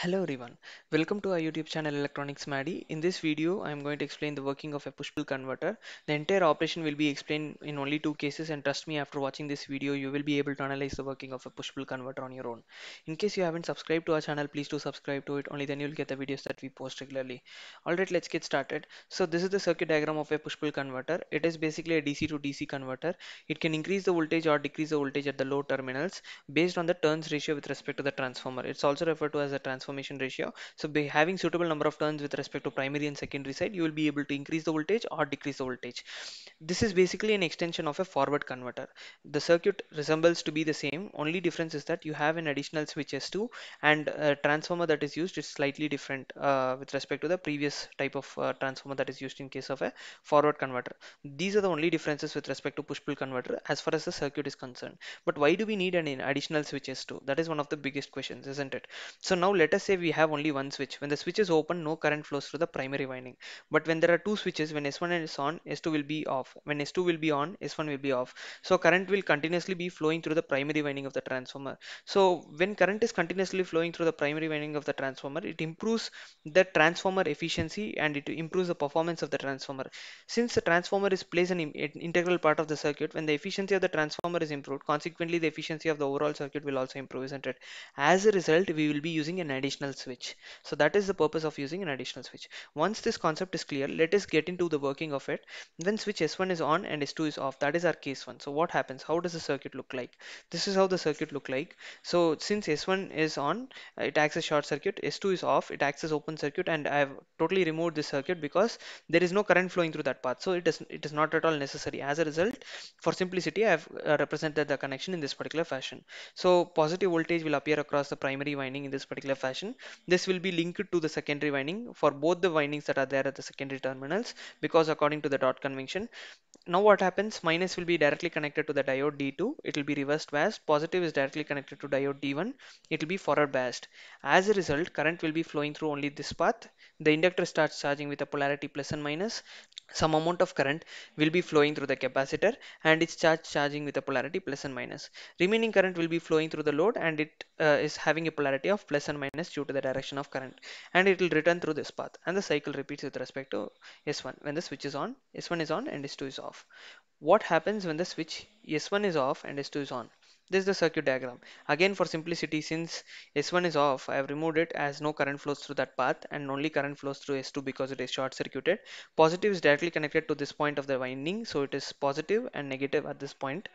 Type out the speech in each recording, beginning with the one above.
Hello everyone, welcome to our YouTube channel Electronics Maddy. In this video, I am going to explain the working of a push-pull converter. The entire operation will be explained in only two cases and trust me after watching this video, you will be able to analyze the working of a push-pull converter on your own. In case you haven't subscribed to our channel, please do subscribe to it, only then you'll get the videos that we post regularly. Alright, let's get started. So this is the circuit diagram of a push-pull converter. It is basically a DC to DC converter. It can increase the voltage or decrease the voltage at the low terminals based on the turns ratio with respect to the transformer. It's also referred to as a transformer transformation ratio. So by having suitable number of turns with respect to primary and secondary side, you will be able to increase the voltage or decrease the voltage. This is basically an extension of a forward converter. The circuit resembles to be the same. Only difference is that you have an additional switch S2 and a transformer that is used is slightly different uh, with respect to the previous type of uh, transformer that is used in case of a forward converter. These are the only differences with respect to push-pull converter as far as the circuit is concerned. But why do we need an additional switch S2? That is one of the biggest questions, isn't it? So now let us let us say we have only one switch. When the switch is open, no current flows through the primary winding. But when there are two switches, when S1 is on, S2 will be off. When S2 will be on, S1 will be off. So current will continuously be flowing through the primary winding of the transformer. So when current is continuously flowing through the primary winding of the transformer, it improves the transformer efficiency and it improves the performance of the transformer. Since the transformer is plays an integral part of the circuit, when the efficiency of the transformer is improved, consequently the efficiency of the overall circuit will also improve, isn't it? As a result, we will be using an additional switch. So that is the purpose of using an additional switch. Once this concept is clear, let us get into the working of it. When switch S1 is on and S2 is off, that is our case one. So what happens? How does the circuit look like? This is how the circuit look like. So since S1 is on, uh, it acts as short circuit. S2 is off, it acts as open circuit and I have totally removed this circuit because there is no current flowing through that path. So it is, it is not at all necessary. As a result, for simplicity, I have uh, represented the connection in this particular fashion. So positive voltage will appear across the primary winding in this particular fashion fashion this will be linked to the secondary winding for both the windings that are there at the secondary terminals because according to the dot convention now what happens minus will be directly connected to the diode D2 it will be reversed biased positive is directly connected to diode D1 it will be forward biased as a result current will be flowing through only this path the inductor starts charging with a polarity plus and minus some amount of current will be flowing through the capacitor and its charge charging with a polarity plus and minus remaining current will be flowing through the load and it uh, is having a polarity of plus and minus due to the direction of current and it will return through this path and the cycle repeats with respect to s1 when the switch is on s1 is on and s2 is off what happens when the switch s1 is off and s2 is on this is the circuit diagram. Again for simplicity since S1 is off I have removed it as no current flows through that path and only current flows through S2 because it is short circuited. Positive is directly connected to this point of the winding so it is positive and negative at this point.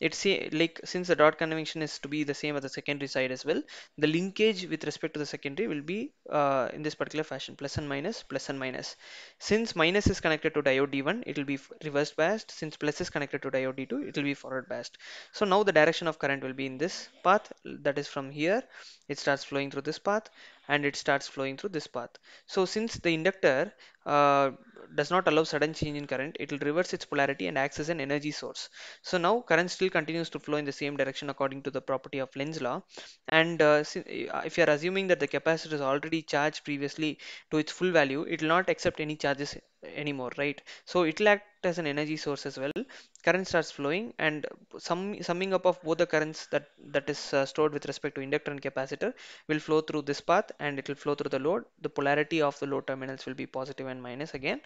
It's eh, like since the dot convention is to be the same at the secondary side as well the linkage with respect to the secondary will be uh, in this particular fashion plus and minus plus and minus. Since minus is connected to diode D1 it will be reversed biased since plus is connected to diode D2 it will be forward biased. So now the direction of of current will be in this path that is from here it starts flowing through this path and it starts flowing through this path so since the inductor uh, does not allow sudden change in current it will reverse its polarity and acts as an energy source so now current still continues to flow in the same direction according to the property of Lenz law and uh, uh, if you are assuming that the capacitor is already charged previously to its full value it will not accept any charges anymore right so it will act as an energy source as well current starts flowing and sum, summing up of both the currents that that is uh, stored with respect to inductor and capacitor will flow through this path and it will flow through the load the polarity of the load terminals will be positive and minus again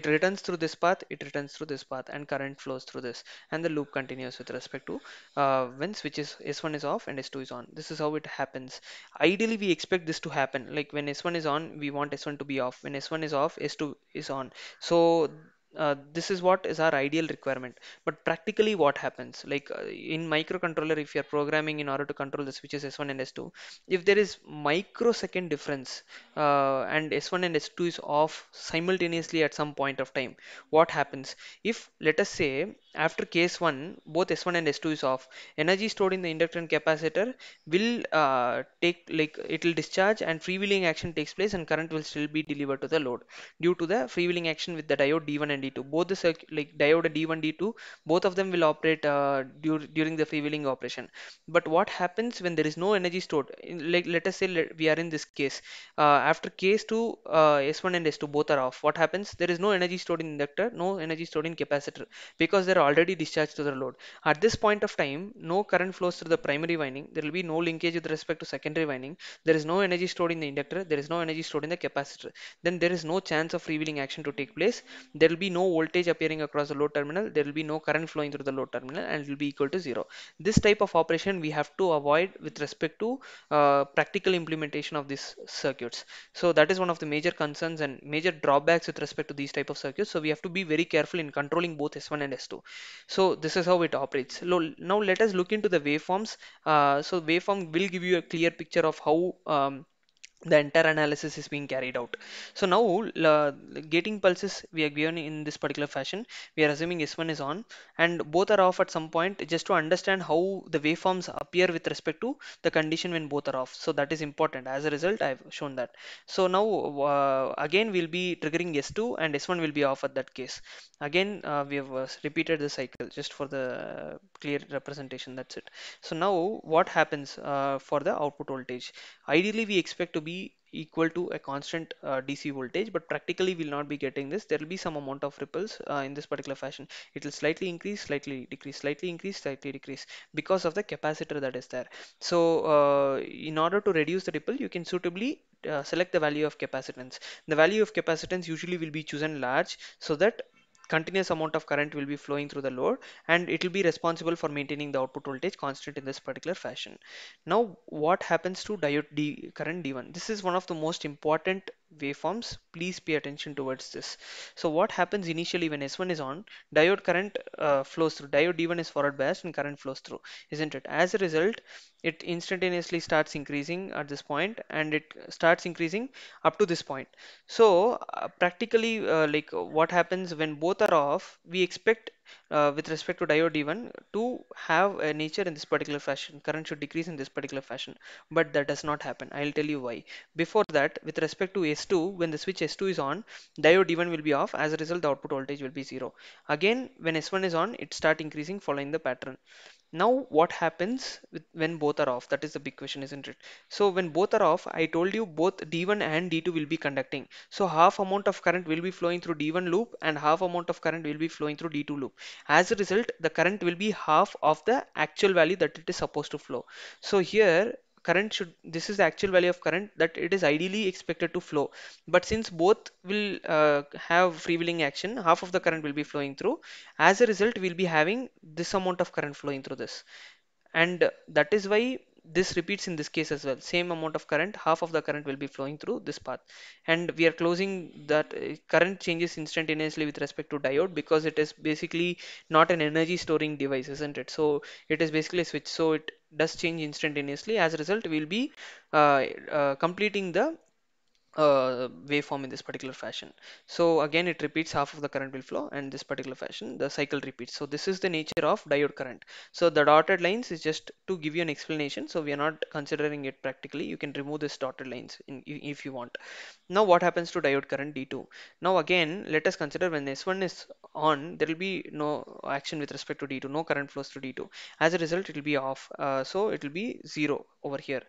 it returns through this path it returns through this path and current flows through this and the loop continues with respect to uh, when switch is s1 is off and s2 is on this is how it happens ideally we expect this to happen like when s1 is on we want s1 to be off when s1 is off s2 is on so uh, this is what is our ideal requirement but practically what happens like uh, in microcontroller if you're programming in order to control the switches s1 and s2 if there is microsecond difference uh, and s1 and s2 is off simultaneously at some point of time what happens if let us say after case 1 both s1 and s2 is off energy stored in the inductor and capacitor will uh, take like it will discharge and freewheeling action takes place and current will still be delivered to the load due to the freewheeling action with the diode d1 and d2 both the circuit like diode d1 d2 both of them will operate uh, dur during the freewheeling operation but what happens when there is no energy stored in, like let us say let, we are in this case uh, after case 2 uh, s1 and s2 both are off what happens there is no energy stored in inductor no energy stored in capacitor because there are already discharged to the load. At this point of time, no current flows through the primary winding. There will be no linkage with respect to secondary winding. There is no energy stored in the inductor. There is no energy stored in the capacitor. Then there is no chance of freewheeling action to take place. There will be no voltage appearing across the load terminal. There will be no current flowing through the load terminal and it will be equal to zero. This type of operation we have to avoid with respect to uh, practical implementation of these circuits. So that is one of the major concerns and major drawbacks with respect to these type of circuits. So we have to be very careful in controlling both S1 and S2. So this is how it operates. Now let us look into the waveforms. Uh, so waveform will give you a clear picture of how um, the entire analysis is being carried out so now uh, gating pulses we are given in this particular fashion we are assuming s1 is on and both are off at some point just to understand how the waveforms appear with respect to the condition when both are off so that is important as a result i've shown that so now uh, again we'll be triggering s2 and s1 will be off at that case again uh, we have uh, repeated the cycle just for the clear representation that's it so now what happens uh, for the output voltage ideally we expect to be equal to a constant uh, DC voltage but practically we'll not be getting this there will be some amount of ripples uh, in this particular fashion it will slightly increase slightly decrease slightly increase slightly decrease because of the capacitor that is there so uh, in order to reduce the ripple you can suitably uh, select the value of capacitance the value of capacitance usually will be chosen large so that continuous amount of current will be flowing through the load and it will be responsible for maintaining the output voltage constant in this particular fashion. Now what happens to diode D current D1? This is one of the most important waveforms please pay attention towards this so what happens initially when s1 is on diode current uh, flows through diode d1 is forward biased and current flows through isn't it as a result it instantaneously starts increasing at this point and it starts increasing up to this point so uh, practically uh, like what happens when both are off we expect uh, with respect to diode D1 to have a nature in this particular fashion. Current should decrease in this particular fashion, but that does not happen. I'll tell you why. Before that, with respect to S2, when the switch S2 is on, diode D1 will be off. As a result, the output voltage will be zero. Again, when S1 is on, it start increasing following the pattern now what happens when both are off that is the big question isn't it so when both are off i told you both d1 and d2 will be conducting so half amount of current will be flowing through d1 loop and half amount of current will be flowing through d2 loop as a result the current will be half of the actual value that it is supposed to flow so here current should this is the actual value of current that it is ideally expected to flow but since both will uh, have freewheeling action half of the current will be flowing through as a result we'll be having this amount of current flowing through this and that is why this repeats in this case as well same amount of current half of the current will be flowing through this path and we are closing that uh, current changes instantaneously with respect to diode because it is basically not an energy storing device isn't it so it is basically a switch so it does change instantaneously as a result we'll be uh, uh, completing the uh, waveform in this particular fashion. So again, it repeats half of the current will flow and this particular fashion, the cycle repeats. So this is the nature of diode current. So the dotted lines is just to give you an explanation. So we are not considering it practically. You can remove this dotted lines in, if you want. Now what happens to diode current D2? Now again, let us consider when S1 is on, there will be no action with respect to D2, no current flows to D2. As a result, it will be off. Uh, so it will be zero over here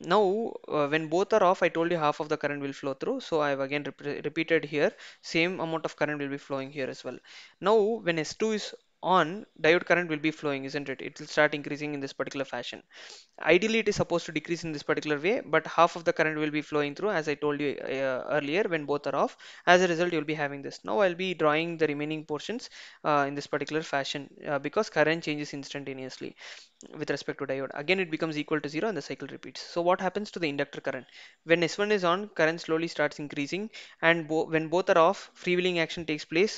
now uh, when both are off I told you half of the current will flow through so I have again rep repeated here same amount of current will be flowing here as well now when S2 is on diode current will be flowing isn't it it will start increasing in this particular fashion ideally it is supposed to decrease in this particular way but half of the current will be flowing through as I told you uh, earlier when both are off as a result you'll be having this now I'll be drawing the remaining portions uh, in this particular fashion uh, because current changes instantaneously with respect to diode again it becomes equal to 0 and the cycle repeats so what happens to the inductor current when s1 is on current slowly starts increasing and bo when both are off freewheeling action takes place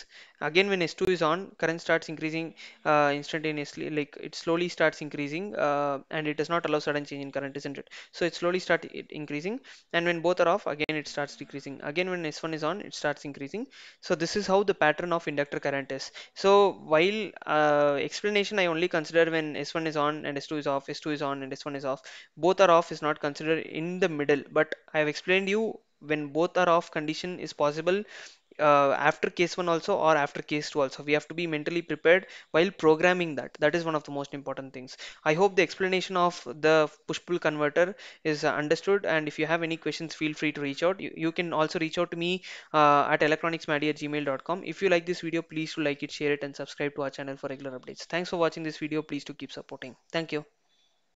again when s2 is on current starts increasing uh, instantaneously like it slowly starts increasing uh, and it does not allow sudden change in current isn't it so it slowly starts increasing and when both are off again it starts decreasing again when s1 is on it starts increasing so this is how the pattern of inductor current is so while uh, explanation i only consider when s1 is on on and s2 is off s2 is on and s1 is off both are off is not considered in the middle but I have explained you when both are off condition is possible uh, after case 1 also or after case 2 also we have to be mentally prepared while programming that that is one of the most important things i hope the explanation of the push pull converter is understood and if you have any questions feel free to reach out you, you can also reach out to me uh, at electronicsmaddy@gmail.com. if you like this video please do like it share it and subscribe to our channel for regular updates thanks for watching this video please do keep supporting thank you